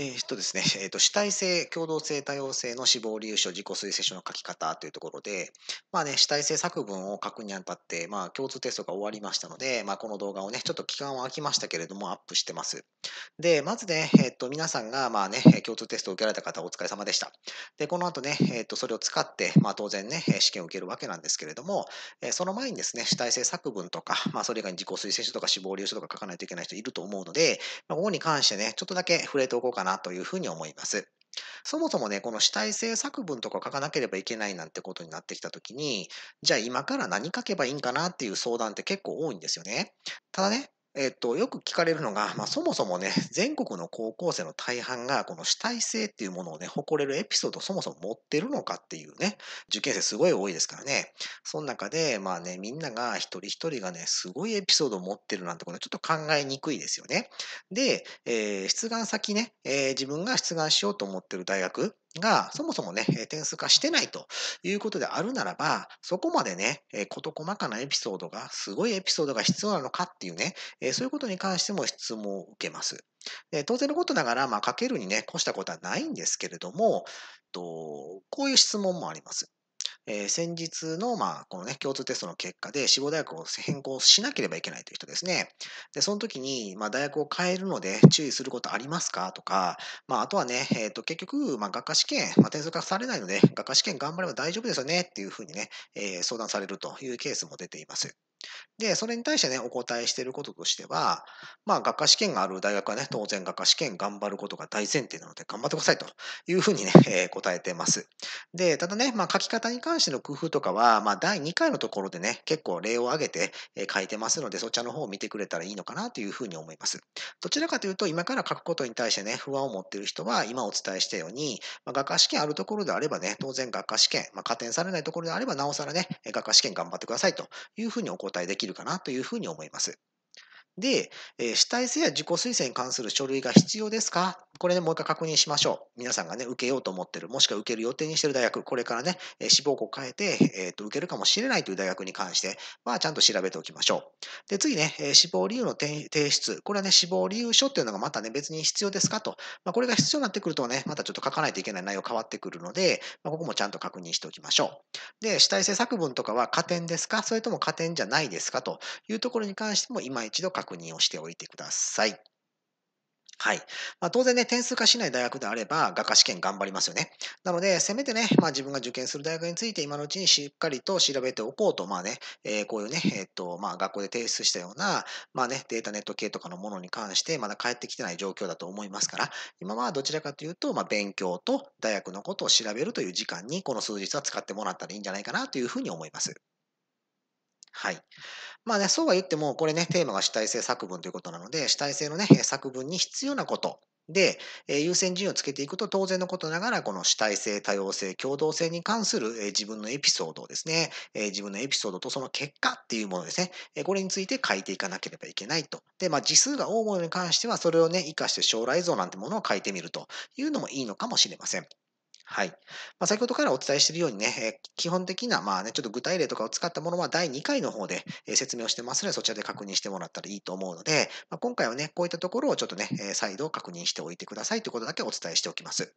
えー、とですね、えー、と主体性、共同性、多様性の死亡、留所、自己推薦書の書き方というところで、まあね、主体性作文を書くにあたって、まあ、共通テストが終わりましたので、まあ、この動画をね、ちょっと期間は空きましたけれども、アップしてます。で、まずね、えっと皆さんが、まあね、共通テストを受けられた方、お疲れ様でした。で、この後ね、えっとそれを使って、まあ、当然ね、試験を受けるわけなんですけれども、えその前にですね、主体性作文とか、まあ、それ以外に自己推薦書とか死亡、由書とか書かないといけない人いると思うので、まあ、ここに関してね、ちょっとだけ触れておこうかななというふうに思います。そもそもね、この主体性作文とか書かなければいけないなんてことになってきたときに、じゃあ今から何書けばいいんかなっていう相談って結構多いんですよね。ただね、えっと、よく聞かれるのが、まあ、そもそもね、全国の高校生の大半が、この主体性っていうものをね、誇れるエピソードをそもそも持ってるのかっていうね、受験生すごい多いですからね。その中で、まあね、みんなが一人一人がね、すごいエピソードを持ってるなんてことはちょっと考えにくいですよね。で、えー、出願先ね、えー、自分が出願しようと思ってる大学、が、そもそもね、点数化してないということであるならば、そこまでね、事細かなエピソードが、すごいエピソードが必要なのかっていうね、そういうことに関しても質問を受けます。で当然のことながら、まあ、かけるにね、越したことはないんですけれども、とこういう質問もあります。えー、先日の、まあ、このね、共通テストの結果で志望大学を変更しなければいけないという人ですね。で、その時に、まあ、大学を変えるので注意することありますかとか、まあ、あとはね、えっ、ー、と、結局、まあ、学科試験、まあ、点数化されないので、学科試験頑張れば大丈夫ですよねっていうふうにね、えー、相談されるというケースも出ています。で、それに対してね、お答えしていることとしては、まあ、学科試験がある大学はね、当然学科試験頑張ることが大前提なので、頑張ってくださいというふうにね、えー、答えてます。で、ただね、まあ、書き方に関関しての工夫とかは、まあ、第2回のところでね、結構例を挙げて書いてますので、そちらの方を見てくれたらいいのかなというふうに思います。どちらかというと、今から書くことに対してね、不安を持っている人は、今お伝えしたように、まあ、学科試験あるところであればね、当然学科試験、まあ、加点されないところであれば、なおさらね、学科試験頑張ってくださいというふうにお答えできるかなというふうに思います。で、え主体性や自己推薦に関する書類が必要ですかこれね、もう一回確認しましょう。皆さんがね、受けようと思ってる、もしくは受ける予定にしてる大学、これからね、志望校変えて、えっ、ー、と、受けるかもしれないという大学に関しては、ちゃんと調べておきましょう。で、次ね、志望理由の提出。これはね、志望理由書っていうのがまたね、別に必要ですかと。まあ、これが必要になってくるとね、またちょっと書かないといけない内容変わってくるので、まあ、ここもちゃんと確認しておきましょう。で、主体性作文とかは加点ですかそれとも加点じゃないですかというところに関しても、今一度確認確認をしておいてください。はい。まあ、当然ね、点数化しない大学であれば、学科試験頑張りますよね。なので、せめてね、まあ、自分が受験する大学について、今のうちにしっかりと調べておこうと、まあね、えー、こういうね、えっ、と、まあ、学校で提出したような、まあね、データネット系とかのものに関して、まだ返ってきてない状況だと思いますから、今はどちらかというと、まあ、勉強と大学のことを調べるという時間に、この数日は使ってもらったらいいんじゃないかなというふうに思います。はい。まあね、そうは言っても、これね、テーマが主体性作文ということなので、主体性のね、作文に必要なことで、え優先順位をつけていくと当然のことながら、この主体性、多様性、共同性に関する、え自分のエピソードをですね、え自分のエピソードとその結果っていうものですね、えこれについて書いていかなければいけないと。で、まあ、字数が多いものに関しては、それをね、活かして将来像なんてものを書いてみるというのもいいのかもしれません。はい。まあ、先ほどからお伝えしているようにね、基本的な、まあね、ちょっと具体例とかを使ったものは第2回の方で説明をしてますので、そちらで確認してもらったらいいと思うので、まあ、今回はね、こういったところをちょっとね、再度確認しておいてくださいということだけお伝えしておきます。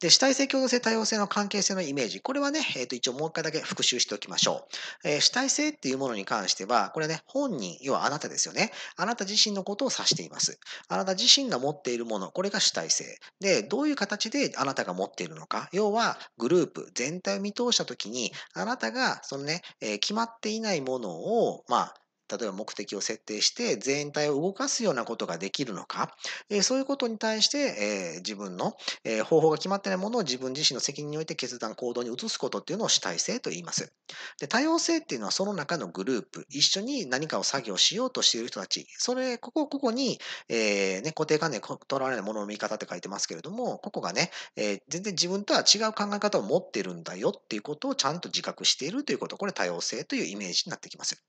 で、主体性、共同性、多様性の関係性のイメージ。これはね、えっ、ー、と、一応もう一回だけ復習しておきましょう。えー、主体性っていうものに関しては、これね、本人、要はあなたですよね。あなた自身のことを指しています。あなた自身が持っているもの、これが主体性。で、どういう形であなたが持っているのか。要は、グループ全体を見通したときに、あなたが、そのね、えー、決まっていないものを、まあ、例えば目的を設定して全体を動かすようなことができるのか、えそういうことに対して、え自分の、え方法が決まってないものを自分自身の責任において決断、行動に移すことっていうのを主体性と言います。で多様性っていうのはその中のグループ、一緒に何かを作業しようとしている人たち、それ、ここ、ここに、えー、ね、固定観念とらわれないものの見方って書いてますけれども、ここがね、えー、全然自分とは違う考え方を持ってるんだよっていうことをちゃんと自覚しているということ、これ多様性というイメージになってきます。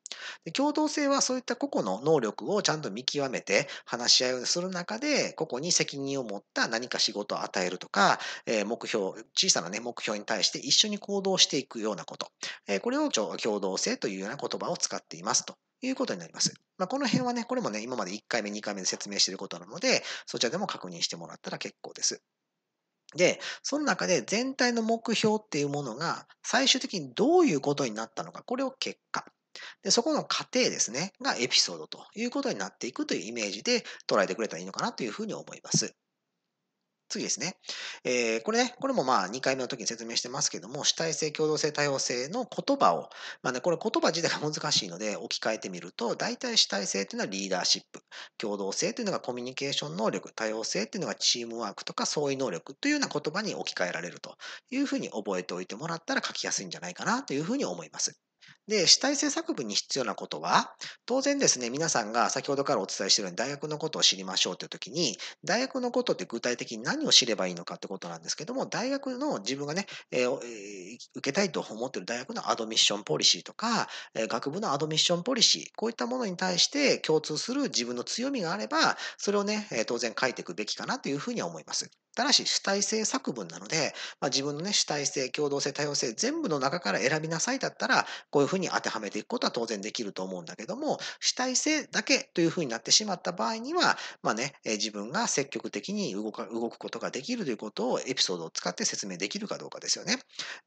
で共同統制はそういった個々の能力をちゃんと見極めて話し合いをする中で、個々に責任を持った何か仕事を与えるとか、え目標、小さな、ね、目標に対して一緒に行動していくようなこと、えこれを共同性というような言葉を使っていますということになります。まあ、この辺はね、これもね、今まで1回目、2回目で説明していることなので、そちらでも確認してもらったら結構です。で、その中で全体の目標っていうものが最終的にどういうことになったのか、これを結果。で、そこの過程ですね、がエピソードということになっていくというイメージで捉えてくれたらいいのかなというふうに思います。次ですね。えー、これね、これもまあ2回目の時に説明してますけども、主体性、共同性、多様性の言葉を、まあね、これ言葉自体が難しいので置き換えてみると、大体主体性というのはリーダーシップ、共同性というのがコミュニケーション能力、多様性というのがチームワークとか相違能力というような言葉に置き換えられるというふうに覚えておいてもらったら書きやすいんじゃないかなというふうに思います。で、主体性作文に必要なことは、当然ですね、皆さんが先ほどからお伝えしているように大学のことを知りましょうという時に、大学のことって具体的に何を知ればいいのかってことなんですけども、大学の自分がね、えー、受けたいと思っている大学のアドミッションポリシーとか、え学部のアドミッションポリシー、こういったものに対して共通する自分の強みがあれば、それをね、当然書いていくべきかなというふうには思います。ただし主体性作文なので、まあ、自分のね、主体性、共同性、多様性、全部の中から選びなさいだったら、こういうふうふうに当てはめていくことは当然できると思うんだけども、主体性だけというふうになってしまった場合には、まあね、自分が積極的に動か動くことができるということをエピソードを使って説明できるかどうかですよね。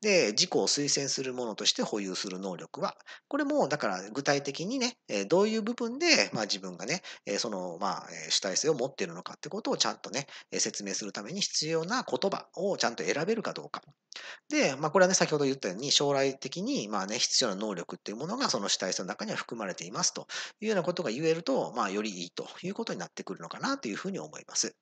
で、自己を推薦するものとして保有する能力は、これもだから具体的にね、えどういう部分で、まあ、自分がね、えその、まあ、主体性を持っているのかってことをちゃんとね、説明するために必要な言葉をちゃんと選べるかどうか。で、まあ、これはね、先ほど言ったように、将来的に、まあね、必要な能力力っていうものがその主体性の中には含まれていますというようなことが言えると、まあ、よりいいということになってくるのかなというふうに思います。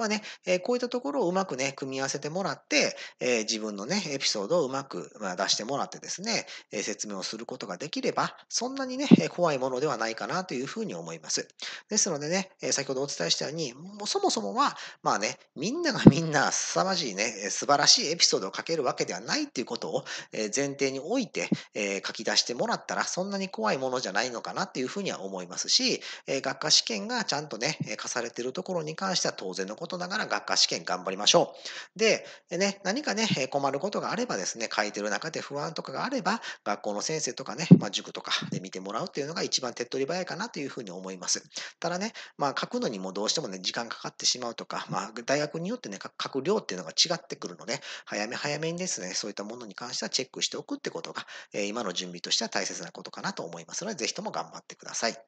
まあね、えー、こういったところをうまくね、組み合わせてもらって、えー、自分のね、エピソードをうまく、まあ、出してもらってですね、えー、説明をすることができれば、そんなにね、怖いものではないかなというふうに思います。ですのでね、えー、先ほどお伝えしたように、もうそもそもは、まあね、みんながみんな凄まじいね、素晴らしいエピソードを書けるわけではないっていうことを前提において、えー、書き出してもらったら、そんなに怖いものじゃないのかなっていうふうには思いますし、えー、学科試験がちゃんとね、課されているところに関しては当然のことことながら学科試験頑張りましょう。で、ね、何かね、困ることがあればですね、書いてる中で不安とかがあれば、学校の先生とかね、まあ、塾とかで見てもらうっていうのが一番手っ取り早いかなというふうに思います。ただね、まあ、書くのにもどうしてもね、時間かかってしまうとか、まあ、大学によってね、書く量っていうのが違ってくるので、早め早めにですね、そういったものに関してはチェックしておくってことが、今の準備としては大切なことかなと思いますので、ぜひとも頑張ってください。